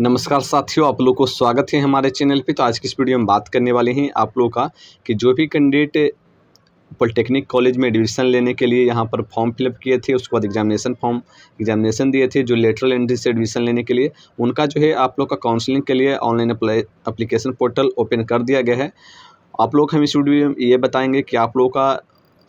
नमस्कार साथियों आप लोग को स्वागत है हमारे चैनल पे तो आज की इस वीडियो में बात करने वाले हैं आप लोगों का कि जो भी कैंडिडेट पॉलिटेक्निक कॉलेज में एडमिशन लेने के लिए यहाँ पर फॉर्म फिलअप किए थे उसके बाद एग्जामिनेशन फॉर्म एग्जामिनेशन दिए थे जो लेटरल एंट्री से एडमिशन लेने के लिए उनका जो है आप लोग का काउंसलिंग के लिए online apply application portal open कर दिया गया है आप लोग हम इस वीडियो में ये बताएंगे कि आप लोगों का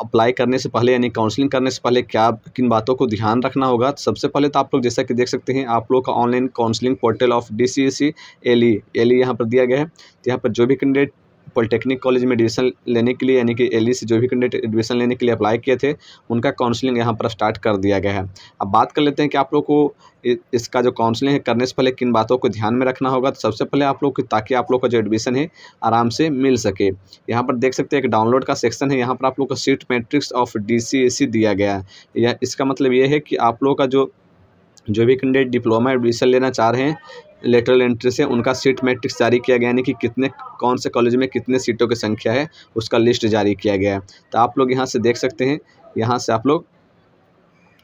अप्लाई करने से पहले यानी काउंसलिंग करने से पहले क्या किन बातों को ध्यान रखना होगा सबसे पहले तो आप लोग जैसा कि देख सकते हैं आप लोग का online counselling portal of D C S C L E L E यहाँ पर दिया गया है यहाँ पर जो भी कैंडिडेट पॉलिटेक्निक कॉलेज में एडमिशन लेने के लिए यानी कि एल से e जो भी कैंडिडेट एडमिशन लेने के लिए अप्लाई किए थे उनका काउंसलिंग यहाँ पर स्टार्ट कर दिया गया है अब बात कर लेते हैं कि आप लोग को इसका जो काउंसलिंग है करने से पहले किन बातों को ध्यान में रखना होगा तो सबसे पहले आप लोग ताकि आप लोग का जो एडमिशन है आराम से मिल सके यहाँ पर देख सकते हैं एक डाउनलोड का सेक्शन है यहाँ पर आप लोग का सीट मैट्रिक्स ऑफ डी दिया गया है या इसका मतलब ये है कि आप लोग का जो जो भी कैंडिडेट डिप्लोमा एडमिशन लेना चाह रहे हैं लेटरल एंट्री से उनका सीट मैट्रिक्स जारी किया गया यानी कि कितने कौन से कॉलेज में कितने सीटों की संख्या है उसका लिस्ट जारी किया गया है तो आप लोग यहाँ से देख सकते हैं यहाँ से आप लोग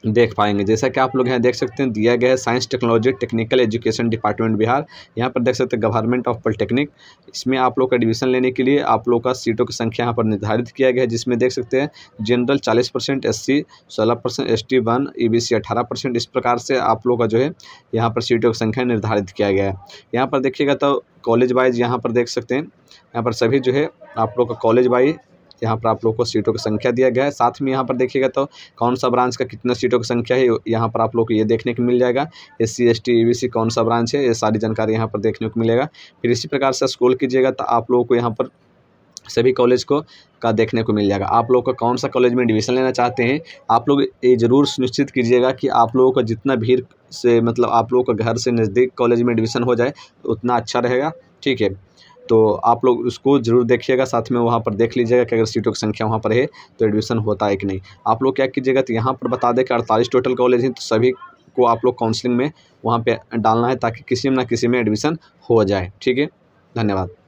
देख पाएंगे जैसा कि आप लोग यहाँ देख सकते हैं दिया गया है science technology technical education department Bihar यहाँ पर देख सकते हैं गवर्नमेंट ऑफ पॉलिटेक्निक इसमें आप लोग का एडमिशन लेने के लिए आप लोग का सीटों की संख्या यहाँ पर निर्धारित किया गया है जिसमें देख सकते हैं जनरल चालीस परसेंट एस सी सोलह percent S T one E B C percent इस प्रकार से आप लोग का जो है यहाँ पर सीटों की संख्या निर्धारित किया गया है यहाँ पर देखिएगा तो कॉलेज वाइज यहाँ पर देख सकते हैं यहाँ पर सभी जो है आप लोग का कॉलेज वाइज यहाँ पर आप लोग को सीटों की संख्या दिया गया है साथ में यहाँ पर देखिएगा तो कौन सा ब्रांच का कितना सीटों की संख्या है यहाँ पर आप लोग को ये देखने को मिल जाएगा एस सी एस टी कौन सा ब्रांच है ये सारी जानकारी यहाँ पर देखने को मिलेगा फिर इसी प्रकार से स्कूल कीजिएगा तो आप लोगों को यहाँ पर सभी कॉलेज को का देखने को मिल जाएगा आप लोग का कौन सा कॉलेज में एडमिशन लेना चाहते हैं आप लोग ये ज़रूर सुनिश्चित कीजिएगा कि आप लोगों का जितना भीड़ से मतलब आप लोगों का घर से नज़दीक कॉलेज में एडमिशन हो जाए उतना अच्छा रहेगा ठीक है तो आप लोग उसको ज़रूर देखिएगा साथ में वहाँ पर देख लीजिएगा कि अगर सीटों की संख्या वहाँ पर है तो एडमिशन होता है कि नहीं आप लोग क्या कीजिएगा तो यहाँ पर बता दें कि अड़तालीस टोटल कॉलेज हैं तो सभी को आप लोग काउंसलिंग में वहाँ पर डालना है ताकि किसी में ना किसी में एडमिशन हो जाए ठीक है धन्यवाद